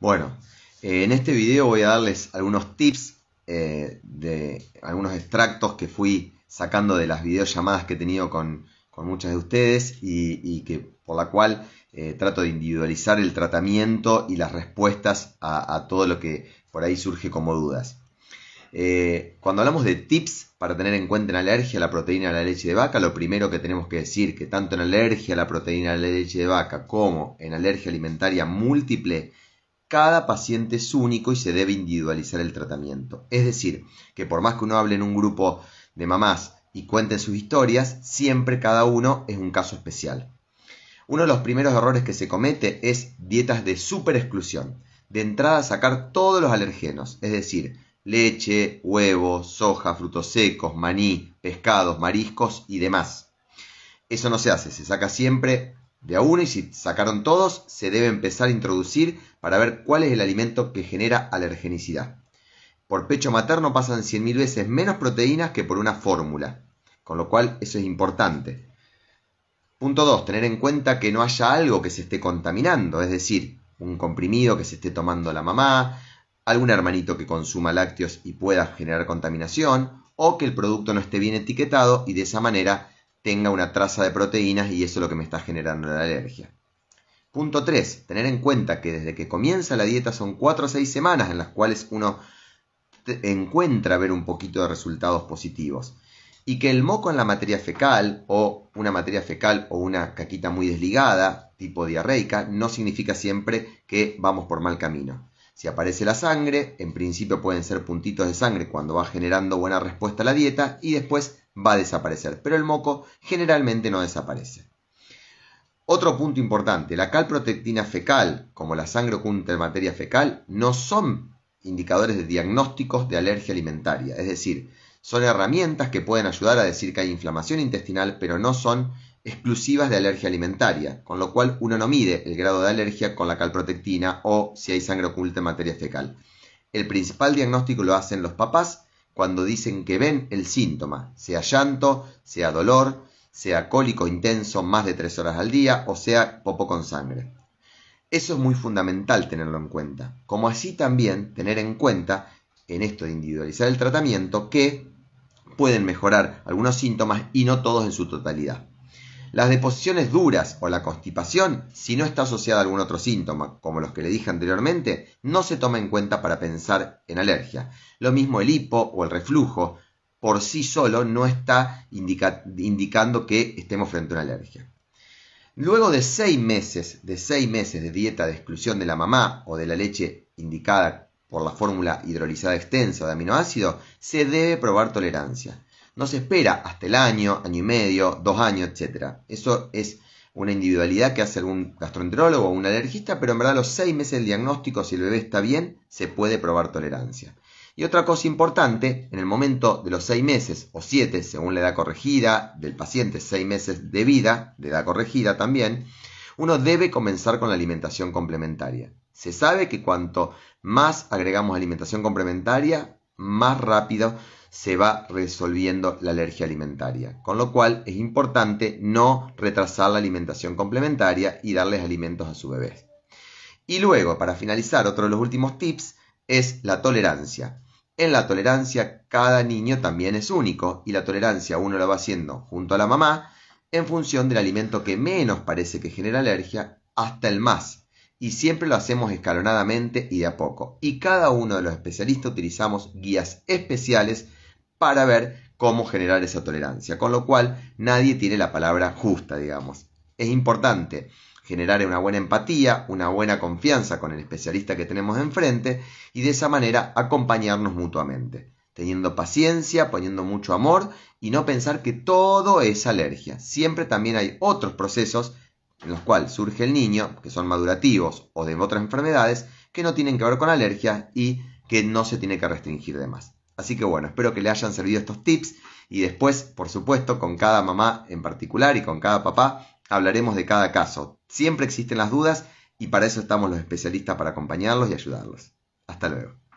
Bueno, eh, en este video voy a darles algunos tips eh, de algunos extractos que fui sacando de las videollamadas que he tenido con, muchas de ustedes y, que, por la cual eh, trato de individualizar el tratamiento y las respuestas a, todo lo que por ahí surge como dudas. cuando hablamos de tips para tener en cuenta en alergia a la proteína de la leche de vaca, lo primero que tenemos que decir que tanto en alergia a la proteína de la leche de vaca como en alergia alimentaria múltiple cada paciente es único y se debe individualizar el tratamiento. Es decir, que por más que uno hable en un grupo de mamás y cuenten sus historias, siempre cada uno es un caso especial. Uno de los primeros errores que se comete es dietas de super exclusión. De entrada sacar todos los alergenos, es decir, leche, huevos, soja, frutos secos, maní, pescados, mariscos y demás. Eso no se hace, se saca siempre de a uno y si sacaron todos, se debe empezar a introducir para ver cuál es el alimento que genera alergenicidad. Por pecho materno pasan 100.000 veces menos proteínas que por una fórmula, con lo cual eso es importante. Punto 2. Tener en cuenta que no haya algo que se esté contaminando, es decir, un comprimido que se esté tomando la mamá, algún hermanito que consuma lácteos y pueda generar contaminación, o que el producto no esté bien etiquetado y de esa manera tenga una traza de proteínas y eso es lo que me está generando la alergia. Punto 3. Tener en cuenta que desde que comienza la dieta son 4 o 6 semanas en las cuales uno encuentra ver un poquito de resultados positivos. Y que el moco en la materia fecal o una materia fecal o una caquita muy desligada, tipo diarreica, no significa siempre que vamos por mal camino. Si aparece la sangre, en principio pueden ser puntitos de sangre cuando va generando buena respuesta a la dieta y después va a desaparecer, pero el moco generalmente no desaparece. Otro punto importante, la calprotectina fecal, como la sangre oculta en materia fecal, no son indicadores de diagnósticos de alergia alimentaria, es decir, son herramientas que pueden ayudar a decir que hay inflamación intestinal, pero no son exclusivas de alergia alimentaria, con lo cual uno no mide el grado de alergia con la calprotectina o si hay sangre oculta en materia fecal. El principal diagnóstico lo hacen los papás cuando dicen que ven el síntoma, sea llanto, sea dolor, sea cólico intenso más de tres horas al día o sea popo con sangre. Eso es muy fundamental tenerlo en cuenta, como así también tener en cuenta en esto de individualizar el tratamiento que pueden mejorar algunos síntomas y no todos en su totalidad. Las deposiciones duras o la constipación, si no está asociada a algún otro síntoma, como los que le dije anteriormente, no se toma en cuenta para pensar en alergia. Lo mismo el hipo o el reflujo, por sí solo no está indicando que estemos frente a una alergia. Luego de seis meses, de seis meses de dieta de exclusión de la mamá o de la leche indicada por la fórmula hidrolizada extensa de aminoácidos, se debe probar tolerancia. No se espera hasta el año, año y medio, dos años, etc. Eso es una individualidad que hace algún gastroenterólogo o un alergista, pero en verdad los seis meses del diagnóstico, si el bebé está bien, se puede probar tolerancia. Y otra cosa importante, en el momento de los seis meses o siete, según la edad corregida del paciente, seis meses de vida, de edad corregida también, uno debe comenzar con la alimentación complementaria. Se sabe que cuanto más agregamos alimentación complementaria, más rápido se va resolviendo la alergia alimentaria. Con lo cual es importante no retrasar la alimentación complementaria y darles alimentos a su bebé. Y luego, para finalizar, otro de los últimos tips es la tolerancia. En la tolerancia cada niño también es único y la tolerancia uno la va haciendo junto a la mamá en función del alimento que menos parece que genera alergia hasta el más. Y siempre lo hacemos escalonadamente y de a poco. Y cada uno de los especialistas utilizamos guías especiales para ver cómo generar esa tolerancia. Con lo cual, nadie tiene la palabra justa, digamos. Es importante generar una buena empatía, una buena confianza con el especialista que tenemos enfrente y de esa manera acompañarnos mutuamente, teniendo paciencia, poniendo mucho amor y no pensar que todo es alergia. Siempre también hay otros procesos en los cuales surge el niño, que son madurativos o de otras enfermedades, que no tienen que ver con alergia y que no se tiene que restringir de más. Así que bueno, espero que le hayan servido estos tips y después, por supuesto, con cada mamá en particular y con cada papá hablaremos de cada caso. Siempre existen las dudas y para eso estamos los especialistas para acompañarlos y ayudarlos. Hasta luego.